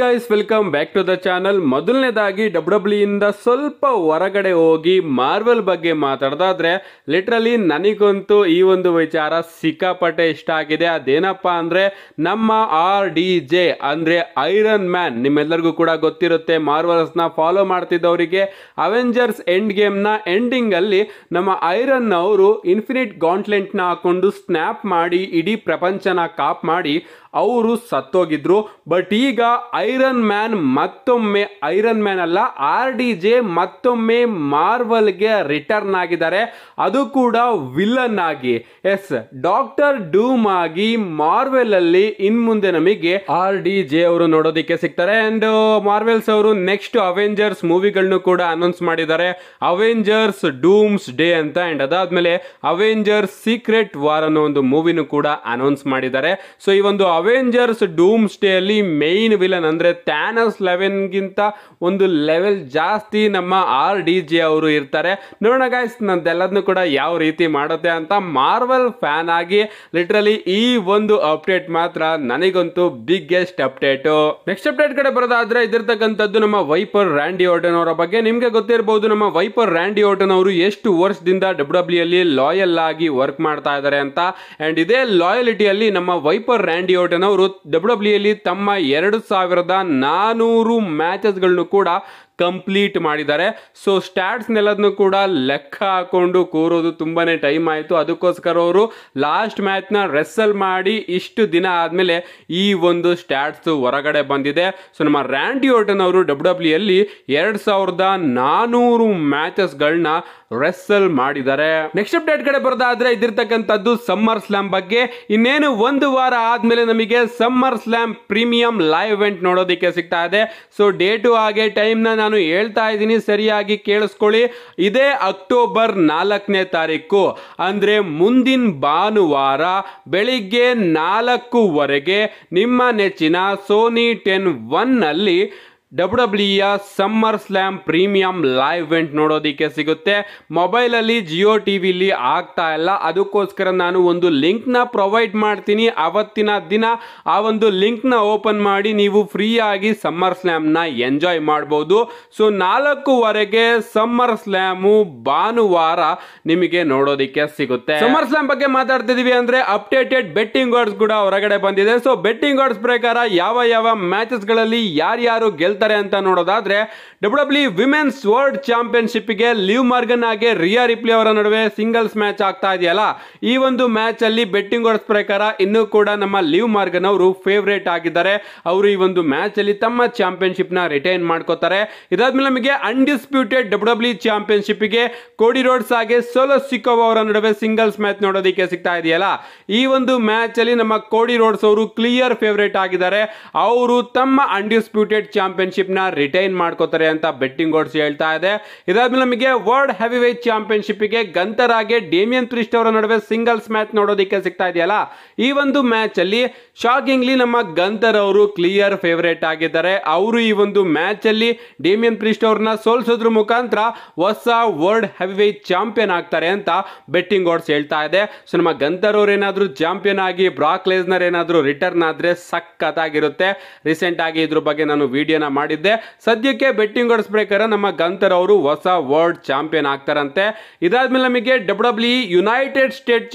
guys welcome back to the channel ಮೊದಲನೇದಾಗಿ W W e ಇಂದ ಸ್ವಲ್ಪ ಹೊರಗಡೆ ಹೋಗಿ ಮಾರ್ವೆಲ್ ಬಗ್ಗೆ ಮಾತಾಡೋದಾದ್ರೆ ಲಿಟ್ರಲಿ ನನಗಂತೂ ಈ ಒಂದು ವಿಚಾರ ಸಿಕ್ಕಾಪಟ್ಟೆ ಇಷ್ಟ ಆಗಿದೆ ಅದೇನಪ್ಪ ಅಂದರೆ ನಮ್ಮ ಆರ್ ಡಿ ಜೆ ಅಂದರೆ ಐರನ್ ಮ್ಯಾನ್ ನಿಮ್ಮೆಲ್ಲರಿಗೂ ಕೂಡ ಗೊತ್ತಿರುತ್ತೆ ಮಾರ್ವೆಲ್ಸ್ನ ಫಾಲೋ ಮಾಡ್ತಿದ್ದವರಿಗೆ ಅವೆಂಜರ್ಸ್ ಎಂಡ್ ಗೇಮ್ನ ಎಂಡಿಂಗಲ್ಲಿ ನಮ್ಮ ಐರನ್ ಅವರು ಇನ್ಫಿನಿಟ್ ಗಾಂಟ್ಲೆಂಟ್ನ ಹಾಕೊಂಡು ಸ್ನ್ಯಾಪ್ ಮಾಡಿ ಇಡೀ ಪ್ರಪಂಚನ ಕಾಪ್ ಮಾಡಿ ಅವರು ಸತ್ತೋಗಿದ್ರು ಬಟ್ ಈಗ ಐರನ್ ಮ್ಯಾನ್ ಮತ್ತೊಮ್ಮೆ ಐರನ್ ಮ್ಯಾನ್ ಅಲ್ಲ ಆರ್ ಡಿ ಜೆ ಮತ್ತೊಮ್ಮೆ ಮಾರ್ವಲ್ಗೆ ರಿಟರ್ನ್ ಆಗಿದ್ದಾರೆ ಅದು ಕೂಡ ವಿಲನ್ ಆಗಿ ಎಸ್ ಡಾಕ್ಟರ್ ಡೂಮ್ ಆಗಿ ಮಾರ್ವೆಲ್ ಅಲ್ಲಿ ಇನ್ ಮುಂದೆ ನಮಗೆ ಆರ್ ಡಿ ಜೆ ಅವರು ನೋಡೋದಿಕ್ಕೆ ಸಿಗ್ತಾರೆ ಅಂಡ್ ಮಾರ್ವೆಲ್ಸ್ ಅವರು ನೆಕ್ಸ್ಟ್ ಅವೆಂಜರ್ಸ್ ಮೂವಿಗಳನ್ನು ಕೂಡ ಅನೌನ್ಸ್ ಮಾಡಿದ್ದಾರೆ ಅವೆಂಜರ್ಸ್ ಡೂಮ್ಸ್ ಡೇ ಅಂತ ಅಂಡ್ ಅದಾದ್ಮೇಲೆ ಅವೆಂಜರ್ಸ್ ಸೀಕ್ರೆಟ್ ವಾರ್ ಅನ್ನೋ ಒಂದು ಮೂವಿನೂ ಕೂಡ ಅನೌನ್ಸ್ ಮಾಡಿದ್ದಾರೆ ಸೊ ಈ ಒಂದು ಅವೆಂಜರ್ಸ್ ಡೂಮ್ ಸ್ಟೇಯಲ್ಲಿ ಮೇಯ್ನ್ ವಿಲನ್ ಅಂದರೆ ಥ್ಯಾನಸ್ ಲೆವೆನ್ಗಿಂತ ಒಂದು ಲೆವೆಲ್ ಜಾಸ್ತಿ ನಮ್ಮ ಆರ್ ಡಿ ಜೆ ಅವರು ಇರ್ತಾರೆ ನೋಡೋಣ ಗಾಯ್ಸ್ ನಂದೆಲ್ಲದನ್ನು ಕೂಡ ಯಾವ ರೀತಿ ಮಾಡುತ್ತೆ ಅಂತ ಮಾರ್ವಲ್ ಫ್ಯಾನ್ ಆಗಿ ಲಿಟ್ರಲಿ ಈ ಒಂದು ಅಪ್ಡೇಟ್ ಮಾತ್ರ ನನಗಂತೂ ಬಿಗ್ಗೆಸ್ಟ್ ಅಪ್ಡೇಟು ನೆಕ್ಸ್ಟ್ ಅಪ್ಡೇಟ್ ಕಡೆ ಬರೋದಾದ್ರೆ ಇದಿರ್ತಕ್ಕಂಥದ್ದು ನಮ್ಮ ವೈಪರ್ ರ್ಯಾಂಡಿ ಓಟನ್ ಅವರ ಬಗ್ಗೆ ನಿಮಗೆ ಗೊತ್ತಿರಬಹುದು ನಮ್ಮ ವೈಪರ್ ರ್ಯಾಂಡಿ ಓಟನ್ ಅವರು ಎಷ್ಟು ವರ್ಷದಿಂದ ಡಬ್ಲ್ಯೂ ಡಬ್ಲ್ಯೂ ಅಲ್ಲಿ ಲಾಯಲ್ ಆಗಿ ವರ್ಕ್ ಮಾಡ್ತಾ ಇದ್ದಾರೆ ಅಂತ ಅಂಡ್ ಇದೇ ಲಾಯಲಿಟಿಯಲ್ಲಿ ನಮ್ಮ ವೈಪರ್ ರ್ಯಾಂಡಿ ಅವರು ಡಬ್ಲ್ಯೂ ಅಲ್ಲಿ ತಮ್ಮ ಎರಡು ಸಾವಿರದ ನಾನೂರು ಮ್ಯಾಚಸ್ಗಳನ್ನು ಕೂಡ ಕಂಪ್ಲೀಟ್ ಮಾಡಿದ್ದಾರೆ ಸೊ ಸ್ಟ್ಯಾಟ್ಸ್ನೆಲ್ಲದನ್ನು ಕೂಡ ಲೆಕ್ಕ ಹಾಕೊಂಡು ಕೂರೋದು ತುಂಬಾ ಟೈಮ್ ಆಯಿತು ಅದಕ್ಕೋಸ್ಕರ ಅವರು ಲಾಸ್ಟ್ ಮ್ಯಾಚ್ನ ರೆಸ್ಸಲ್ ಮಾಡಿ ಇಷ್ಟು ದಿನ ಆದಮೇಲೆ ಈ ಒಂದು ಸ್ಟ್ಯಾಟ್ಸು ಹೊರಗಡೆ ಬಂದಿದೆ ಸೊ ನಮ್ಮ ರ್ಯಾಂಡಿ ಓಟನ್ ಅವರು ಡಬ್ಲ್ಯೂ ಡಬ್ಲ್ಯೂ e ಅಲ್ಲಿ ಎರಡು ಸಾವಿರದ ನಾನ್ನೂರು ಮ್ಯಾಚಸ್ಗಳನ್ನ ರೆಸ್ಸಲ್ ಮಾಡಿದ್ದಾರೆ ನೆಕ್ಸ್ಟ್ ಅಪ್ಡೇಟ್ ಕಡೆ ಬರೋದಾದ್ರೆ ಇದಿರ್ತಕ್ಕಂಥದ್ದು ಸಮ್ಮರ್ ಸ್ಲ್ಯಾಮ್ ಬಗ್ಗೆ ಇನ್ನೇನು ಒಂದು ವಾರ ಆದ್ಮೇಲೆ ನಮಗೆ summer slam premium live event ನೋಡೋದಕ್ಕೆ ಸಿಗ್ತಾ ಇದೆ ಸೊ ಡೇಟು ಹಾಗೆ ಟೈಮ್ನ ನಾವು ನಾನು ಹೇಳ್ತಾ ಇದ್ದೀನಿ ಸರಿಯಾಗಿ ಕೇಳಿಸ್ಕೊಳ್ಳಿ ಇದೇ ಅಕ್ಟೋಬರ್ ನಾಲ್ಕನೇ ತಾರೀಕು ಅಂದರೆ ಮುಂದಿನ ಭಾನುವಾರ ಬೆಳಿಗ್ಗೆ ನಾಲ್ಕುವರೆಗೆ ನಿಮ್ಮ ನೆಚ್ಚಿನ ಸೋನಿ ಟೆನ್ ಒನ್ನಲ್ಲಿ ಡಬ್ಲ್ಯೂಡಬ್ಲ್ಯೂಯ summer slam premium live event ನೋಡೋದಕ್ಕೆ ಸಿಗುತ್ತೆ ಮೊಬೈಲಲ್ಲಿ ಜಿಯೋ ಟಿ ವಿಲಿ ಆಗ್ತಾ ಇಲ್ಲ ಅದಕ್ಕೋಸ್ಕರ ನಾನು ಒಂದು ಲಿಂಕ್ನ ಪ್ರೊವೈಡ್ ಮಾಡ್ತೀನಿ ಅವತ್ತಿನ ದಿನ ಆ ಒಂದು ಲಿಂಕ್ನ ಓಪನ್ ಮಾಡಿ ನೀವು ಫ್ರೀಯಾಗಿ ಸಮ್ಮರ್ ಸ್ಲ್ಯಾಮ್ನ ಎಂಜಾಯ್ ಮಾಡ್ಬೋದು ಸೊ ನಾಲ್ಕೂವರೆಗೆ ಸಮ್ಮರ್ ಸ್ಲ್ಯಾಮು ಭಾನುವಾರ ನಿಮಗೆ ನೋಡೋದಕ್ಕೆ ಸಿಗುತ್ತೆ ಸಮ್ಮರ್ ಸ್ಲ್ಯಾಮ್ ಬಗ್ಗೆ ಮಾತಾಡ್ತಿದ್ದೀವಿ ಅಂದರೆ ಅಪ್ಡೇಟೆಡ್ ಬೆಟ್ಟಿಂಗ್ ವರ್ಡ್ಸ್ ಕೂಡ ಹೊರಗಡೆ ಬಂದಿದೆ ಸೊ ಬೆಟ್ಟಿಂಗ್ ವರ್ಡ್ಸ್ ಪ್ರಕಾರ ಯಾವ ಯಾವ ಮ್ಯಾಚಸ್ಗಳಲ್ಲಿ ಯಾರ್ಯಾರು ಗೆಲ್ತಾರೆ ಅಂತ ನೋಡೋದಾದ್ರೆ ಡಬ್ಲ್ಯೂ ಡಬ್ಲ್ಯೂ ವಿಮೆನ್ಸ್ ವರ್ಲ್ಡ್ ಚಾಂಪಿಯನ್ಶಿಪ್ಗೆ ಲಿವ್ ಮಾರ್ಗನ್ ಹಾಗೆ ರಿಯಾ ರಿಪ್ಲಿ ಅವರ ನಡುವೆ ಸಿಂಗಲ್ಸ್ ಮ್ಯಾಚ್ ಆಗ್ತಾ ಇದೆಯಲ್ಲ ಈ ಒಂದು ಮ್ಯಾಚ್ ಅಲ್ಲಿ ಬೆಟ್ಟಿಂಗ್ ವರ್ಡ್ಸ್ ಪ್ರಕಾರ ಇನ್ನೂ ಕೂಡ ನಮ್ಮ ಲಿವ್ ಮಾರ್ಗನ್ ಅವರು ಫೇವ್ರೇಟ್ ಆಗಿದ್ದಾರೆ ಅವರು ಈ ಒಂದು ಮ್ಯಾಚ್ ಅಲ್ಲಿ ತಮ್ಮ ಚಾಂಪಿಯನ್ಶಿಪ್ ನ ರಿಟೈನ್ ಮಾಡ್ಕೋತಾರೆ ಇದಾದ್ಮೇಲೆ ನಮಗೆ undisputed W W championship Cody Rhodes ಹಾಗೆ ಸೋಲೋ ಸಿಕ್ಕೋ ಅವರ ನಡುವೆ ಸಿಂಗಲ್ಸ್ ಮ್ಯಾಚ್ ನೋಡೋದಕ್ಕೆ ಸಿಗ್ತಾ ಇದೆಯಲ್ಲ ಈ ಒಂದು ಮ್ಯಾಚ್ ಅಲ್ಲಿ ನಮ್ಮ ಕೋಡಿ ರೋಡ್ಸ್ ಅವರು ಕ್ಲಿಯರ್ ಫೇವ್ರೇಟ್ ಆಗಿದ್ದಾರೆ ಅವರು ತಮ್ಮ ಅನ್ಡಿಸ್ಪ್ಯೂಟೆಡ್ ಚಾಂಪಿಯನ್ ಚಾಂಪಿಯನ್ಶಿಪ್ನ ರಿಟೈನ್ ಮಾಡ್ಕೋತಾರೆ ಅಂತ ಬೆಟ್ಟಿಂಗ್ ಓಡ್ಸಿ ಹೇಳ್ತಾ ಇದೆ ಇದಾದ್ಮೇಲೆ ನಮಗೆ ವರ್ಲ್ಡ್ ಹೆವಿ ವೇಟ್ ಚಾಂಪಿಯನ್ಶಿಪ್ಗೆ ಗಂತರಾಗೆ ಡೇಮಿಯನ್ ಪ್ರಿಸ್ಟ್ ಅವರ ನಡುವೆ ಸಿಂಗಲ್ಸ್ ಮ್ಯಾಚ್ ನೋಡೋದಕ್ಕೆ ಸಿಗ್ತಾ ಇದೆಯಲ್ಲ ಈ ಒಂದು ಮ್ಯಾಚ್ ಅಲ್ಲಿ ಶಾಕಿಂಗ್ಲಿ ನಮ್ಮ ಗಂತರ್ ಅವರು ಕ್ಲಿಯರ್ ಫೇವರೇಟ್ ಆಗಿದ್ದಾರೆ ಅವರು ಈ ಒಂದು ಮ್ಯಾಚ್ ಅಲ್ಲಿ ಡೇಮಿಯನ್ ಪ್ರಿಸ್ಟ್ ಅವ್ರನ್ನ ಸೋಲ್ಸೋದ್ರ ಮುಖಾಂತರ ಹೊಸ ವರ್ಲ್ಡ್ ಹೆವಿ ವೇಟ್ ಚಾಂಪಿಯನ್ ಆಗ್ತಾರೆ ಅಂತ ಬೆಟ್ಟಿಂಗ್ ಓಡ್ಸ್ ಹೇಳ್ತಾ ಇದೆ ಸೊ ನಮ್ಮ ಗಂತರ್ ಅವರು ಏನಾದರೂ ಚಾಂಪಿಯನ್ ಆಗಿ ಬ್ರಾಕ್ ಲೇಸ್ನರ್ ಏನಾದರೂ ರಿಟರ್ನ್ ಆದರೆ ಸಖತ್ತಾಗಿರುತ್ತೆ ರೀಸೆಂಟ್ ಆಗಿ ಇದ್ರ ಬಗ್ಗೆ ನಾನು ವಿಡಿಯೋನ ಮಾಡಿದ್ದೆ ಸದ್ಯಕ್ಕೆ ಬೆಟ್ಟಿಂಗ್ ಓಡ್ಸ್ ಬ್ರೇಕರ್ ನಮ್ಮ ಗಂತರ್ ಅವರು ಹೊಸ ವರ್ಲ್ಡ್ ಚಾಂಪಿಯನ್ ಆಗ್ತಾರಂತೆ ಇದಾದ್ಮೇಲೆ ನಮಗೆ ಡಬ್ಲ್ಯೂ ಯುನೈಟೆಡ್ ಸ್ಟೇಟ್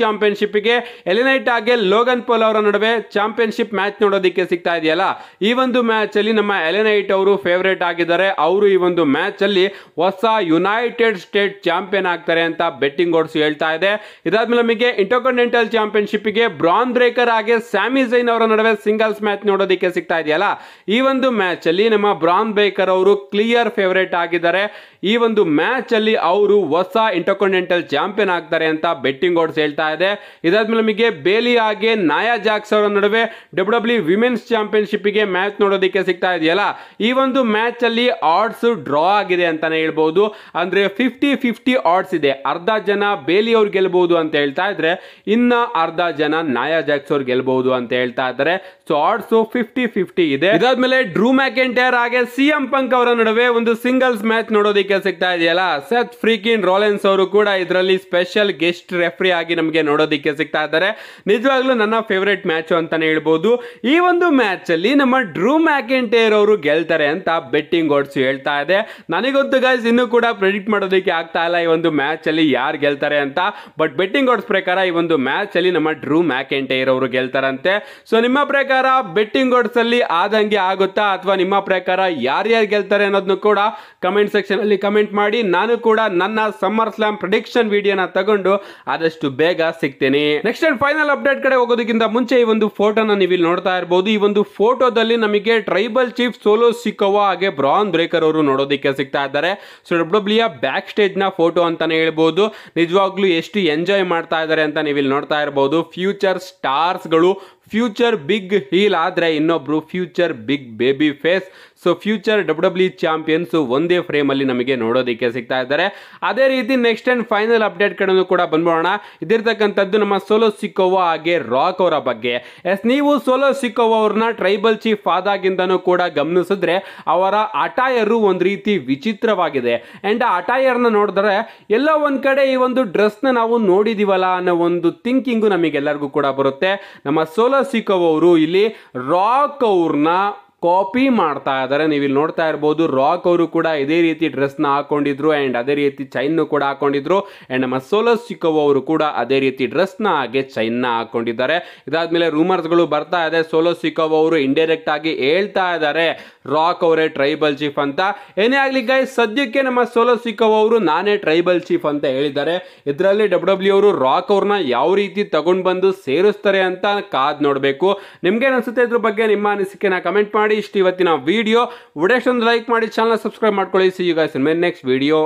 ಗೆ ಎಲಿನೈಟ್ ಆಗಿ ಲೋಗನ್ ಪೋಲ್ ಅವರ ನಡುವೆ ಚಾಂಪಿಯನ್ಶಿಪ್ ಮ್ಯಾಚ್ ನೋಡೋದಕ್ಕೆ ಸಿಗ್ತಾ ಇದೆಯಲ್ಲ ಈ ಒಂದು ಮ್ಯಾಚ್ ಅಲ್ಲಿ ನಮ್ಮ ಎಲಿನೈಟ್ ಅವರು ಫೇವರೇಟ್ ಆಗಿದ್ದಾರೆ ಅವರು ಈ ಒಂದು ಮ್ಯಾಚ್ ಅಲ್ಲಿ ಹೊಸ ಯುನೈಟೆಡ್ ಸ್ಟೇಟ್ ಚಾಂಪಿಯನ್ ಆಗ್ತಾರೆ ಅಂತ ಬೆಟ್ಟಿಂಗ್ ಓಡಿಸಿ ಹೇಳ್ತಾ ಇದೆ ಇದಾದ್ಮೇಲೆ ನಮಗೆ ಇಂಟರ್ಕಾಂಟಿನೆಂಟಲ್ ಚಾಂಪಿಯನ್ಶಿಪ್ ಗೆ ಬ್ರಾನ್ ಬ್ರೇಕರ್ ಆಗಿ ಸ್ಯಾಮಿ ಜೈನ್ ಅವರ ನಡುವೆ ಸಿಂಗಲ್ಸ್ ಮ್ಯಾಚ್ ನೋಡೋದಕ್ಕೆ ಸಿಗ್ತಾ ಇದೆಯಲ್ಲ ಈ ಒಂದು ಮ್ಯಾಚ್ ಅಲ್ಲಿ ನಮ್ಮ ಬ್ರಾನ್ ಬೇಕರ್ ಅವರು ಕ್ಲಿಯರ್ ಫೇವರೇಟ್ ಆಗಿದ್ದಾರೆ ಈ ಒಂದು ಮ್ಯಾಚ್ ಅಲ್ಲಿ ಅವರು ಹೊಸ ಇಂಟರ್ಕಾಂಟಿನೆಂಟಲ್ ಚಾಂಪಿಯನ್ ಆಗ್ತಾರೆ ಅಂತ ಬೆಟ್ಟಿಂಗ್ ಓಡ್ಸ್ ಹೇಳ್ತಾ ಇದೆ ಇದಾದ್ಮೇಲೆ ನಮಗೆ ಬೇಲಿ ಹಾಗೆ ನಾಯಾ ಜಾಕ್ಸ್ ಅವರ ನಡುವೆ ಡಬ್ಲ್ಯೂ ಡಬ್ಲ್ಯೂ ವಿಮೆನ್ಸ್ ಚಾಂಪಿಯನ್ಶಿಪ್ ಗೆ ಮ್ಯಾಚ್ ನೋಡೋದಕ್ಕೆ ಸಿಗ್ತಾ ಇದೆಯಲ್ಲ ಈ ಒಂದು ಮ್ಯಾಚ್ ಅಲ್ಲಿ ಆಡ್ಸ್ ಡ್ರಾ ಆಗಿದೆ ಅಂತಾನೆ ಹೇಳ್ಬಹುದು ಅಂದ್ರೆ ಫಿಫ್ಟಿ ಫಿಫ್ಟಿ ಆಡ್ಸ್ ಇದೆ ಅರ್ಧ ಜನ ಬೇಲಿ ಅವ್ರು ಗೆಲ್ಬಹುದು ಅಂತ ಹೇಳ್ತಾ ಇದ್ರೆ ಇನ್ನ ಅರ್ಧ ಜನ ನಾಯಾ ಜಾಕ್ಸ್ ಅವ್ರು ಗೆಲ್ಬಹುದು ಅಂತ ಹೇಳ್ತಾ ಇದ್ದಾರೆ ಸೊ ಆಡ್ಸ್ ಫಿಫ್ಟಿ ಫಿಫ್ಟಿ ಇದೆ ಇದಾದ್ಮೇಲೆ ಡ್ರೂ ಮ್ಯಾಕೆಂಟೈರ್ ಹಾಗೆ ಸಿ ಎಂ ಪಂಕ್ ಅವರ ನಡುವೆ ಒಂದು ಸಿಂಗಲ್ಸ್ ಮ್ಯಾಚ್ ನೋಡೋದಕ್ಕೆ ಸಿಗ್ತಾ ಇದೆಯಲ್ಲ ಸತ್ ಫ್ರೀಕಿನ್ ರೋಲೆನ್ಸ್ ಅವರು ಕೂಡ ಇದರಲ್ಲಿ ಸ್ಪೆಷಲ್ ಗೆಸ್ಟ್ ರೆಫ್ರಿ ಆಗಿ ನಮಗೆ ನೋಡೋದಕ್ಕೆ ಸಿಗ್ತಾ ಇದ್ದಾರೆ ನಿಜವಾಗ್ಲೂ ನನ್ನ ಫೇವರೆಟ್ ಮ್ಯಾಚ್ ಅಂತಾನೆ ಹೇಳ್ಬೋದು ಈ ಒಂದು ಮ್ಯಾಚ್ ಅಲ್ಲಿ ನಮ್ಮ ಡ್ರೂ ಮ್ಯಾಕೆಂಟೇರ್ ಅವರು ಗೆಲ್ತಾರೆ ಅಂತ ಬೆಟ್ಟಿಂಗ್ ಓಡ್ಸ್ ಹೇಳ್ತಾ ಇದೆ ನನಗೊಂದು ಗೈಸ್ ಇನ್ನೂ ಕೂಡ ಪ್ರೆಡಿಕ್ಟ್ ಮಾಡೋದಕ್ಕೆ ಆಗ್ತಾ ಇಲ್ಲ ಈ ಒಂದು ಮ್ಯಾಚ್ ಅಲ್ಲಿ ಯಾರು ಗೆಲ್ತಾರೆ ಅಂತ ಬಟ್ ಬೆಟ್ಟಿಂಗ್ ಓಡ್ಸ್ ಪ್ರಕಾರ ಈ ಒಂದು ಮ್ಯಾಚ್ ಅಲ್ಲಿ ನಮ್ಮ ಡ್ರೂ ಮ್ಯಾಕೆಂಟೇರ್ ಅವರು ಗೆಲ್ತಾರಂತೆ ಸೊ ನಿಮ್ಮ ಪ್ರಕಾರ ಬೆಟ್ಟಿಂಗ್ ಓಡ್ಸ್ ಅಲ್ಲಿ ಆದಂಗೆ ಆಗುತ್ತಾ ಅಥವಾ ನಿಮ್ಮ ಪ್ರಕಾರ ಪ್ರಕಾರ ಯಾರ್ಯಾರು ಗೆಲ್ತಾರೆ ಅನ್ನೋದನ್ನು ಕೂಡ ಕಮೆಂಟ್ ಸೆಕ್ಷನಲ್ಲಿ ಕಮೆಂಟ್ ಮಾಡಿ ನಾನು ಕೂಡ ನನ್ನ ಸಮ್ಮರ್ ಸ್ಲಾಮ್ ಪ್ರೊಡಿಕ್ಷನ್ ವಿಡಿಯೋನ ತಗೊಂಡು ಆದಷ್ಟು ಬೇಗ ಸಿಗ್ತೇನೆ ನೆಕ್ಸ್ಟ್ ಅಂಡ್ ಫೈನಲ್ ಅಪ್ಡೇಟ್ ಕಡೆ ಹೋಗೋದಕ್ಕಿಂತ ಮುಂಚೆ ಈ ಒಂದು ಫೋಟೋನ ನೀವು ಇಲ್ಲಿ ನೋಡ್ತಾ ಇರಬಹುದು ಈ ಒಂದು ಫೋಟೋದಲ್ಲಿ ನಮಗೆ ಟ್ರೈಬಲ್ ಚೀಫ್ ಸೋಲೋ ಸಿಕ್ಕವ ಹಾಗೆ ಬ್ರಾನ್ ಬ್ರೇಕರ್ ಅವರು ನೋಡೋದಕ್ಕೆ ಸಿಗ್ತಾ ಇದ್ದಾರೆ ಸೊ ಡಬ್ಲ್ಯೂಬ್ಲಿಯ ಬ್ಯಾಕ್ ಸ್ಟೇಜ್ ನ ಫೋಟೋ ಅಂತಾನೆ ಹೇಳ್ಬಹುದು ನಿಜವಾಗ್ಲೂ ಎಷ್ಟು ಎಂಜಾಯ್ ಮಾಡ್ತಾ ಇದ್ದಾರೆ ಅಂತ ನೀವು ಇಲ್ಲಿ ನೋಡ್ತಾ ಇರಬಹುದು ಫ್ಯೂಚರ್ ಸ್ಟಾರ್ಸ್ ಗಳು ಫ್ಯೂಚರ್ ಬಿಗ್ ಹೀಲ್ ಆದರೆ ಇನ್ನೊಬ್ಬರು future big babyface so future W W champions ಒಂದೇ ಫ್ರೇಮಲ್ಲಿ ನಮಗೆ ನೋಡೋದಕ್ಕೆ ಸಿಗ್ತಾ ಇದ್ದಾರೆ ಅದೇ ರೀತಿ ನೆಕ್ಸ್ಟ್ ಆ್ಯಂಡ್ ಫೈನಲ್ ಅಪ್ಡೇಟ್ ಕಡೆಯೂ ಕೂಡ ಬಂದ್ಬಿಡೋಣ ಇದಿರ್ತಕ್ಕಂಥದ್ದು ನಮ್ಮ ಸೋಲೋ ಸಿಕ್ಕೋವ ಹಾಗೆ ರಾಕ್ ಅವರ ಬಗ್ಗೆ ಎಸ್ ನೀವು ಸೋಲೋ ಸಿಕ್ಕೋವ ಅವ್ರನ್ನ ಟ್ರೈಬಲ್ ಚೀಫ್ ಆದಾಗಿಂದನೂ ಕೂಡ ಗಮನಿಸಿದ್ರೆ ಅವರ ಅಟಾಯರು ಒಂದು ರೀತಿ ವಿಚಿತ್ರವಾಗಿದೆ ಆ್ಯಂಡ್ ಆ ಅಟಾಯರ್ನ ನೋಡಿದ್ರೆ ಎಲ್ಲ ಒಂದು ಕಡೆ ಈ ಒಂದು ಡ್ರೆಸ್ನ ನಾವು ನೋಡಿದೀವಲ್ಲ ಅನ್ನೋ ಒಂದು ಥಿಂಕಿಂಗು ನಮಗೆಲ್ಲರಿಗೂ ಕೂಡ ಬರುತ್ತೆ ನಮ್ಮ ಸೋಲೋ ಸಿಕ್ಕವರು ಇಲ್ಲಿ ರಾಕ್ ಅವ್ರನ್ನ ಕಾಪಿ ಮಾಡ್ತಾ ಇದ್ದಾರೆ ನೀವು ಇಲ್ಲಿ ನೋಡ್ತಾ ಇರ್ಬೋದು ರಾಕ್ ಅವರು ಕೂಡ ಇದೇ ರೀತಿ ಡ್ರೆಸ್ನ ಹಾಕೊಂಡಿದ್ರು ಆ್ಯಂಡ್ ಅದೇ ರೀತಿ ಚೈನ್ ಕೂಡ ಹಾಕೊಂಡಿದ್ರು ಆ್ಯಂಡ್ ನಮ್ಮ ಸೋಲೋ ಅವರು ಕೂಡ ಅದೇ ರೀತಿ ಡ್ರೆಸ್ನ ಹಾಗೆ ಚೈನ್ನ ಹಾಕೊಂಡಿದ್ದಾರೆ ಇದಾದ್ಮೇಲೆ ರೂಮರ್ಸ್ಗಳು ಬರ್ತಾ ಇದೆ ಸೋಲೋ ಸಿಕ್ಕೋ ಅವರು ಇಂಡೈರೆಕ್ಟ್ ಆಗಿ ಹೇಳ್ತಾ ಇದ್ದಾರೆ ರಾಕ್ ಅವರೇ ಟ್ರೈಬಲ್ ಚೀಫ್ ಅಂತ ಏನೇ ಆಗಲಿ ಗೈ ಸದ್ಯಕ್ಕೆ ನಮ್ಮ ಸೋಲೋ ಸಿಕ್ಕೋ ಅವರು ನಾನೇ ಟ್ರೈಬಲ್ ಚೀಫ್ ಅಂತ ಹೇಳಿದ್ದಾರೆ ಇದರಲ್ಲಿ ಡಬ್ಲ್ಯೂ ಡಬ್ಲ್ಯೂ e ಅವರು ರಾಕ್ ಅವ್ರನ್ನ ಯಾವ ರೀತಿ ತಗೊಂಡು ಬಂದು ಸೇರಿಸ್ತಾರೆ ಅಂತ ಕಾದ್ ನೋಡಬೇಕು ನಿಮ್ಗೆ ಅನಿಸುತ್ತೆ ಇದ್ರ ಬಗ್ಗೆ ನಿಮ್ಮ ನಾ ಕಮೆಂಟ್ ಮಾಡಿ ಮಾಡಿ ಇಷ್ಟು ಇವತ್ತಿನ ವಿಡಿಯೋ ವಿಡಿಯೋ ಲೈಕ್ ಮಾಡಿ ಚಾನಲ್ ಸಬ್ಸ್ಕ್ರೈಬ್ ಮಾಡ್ಕೊಳ್ಳಿ see you guys in my next video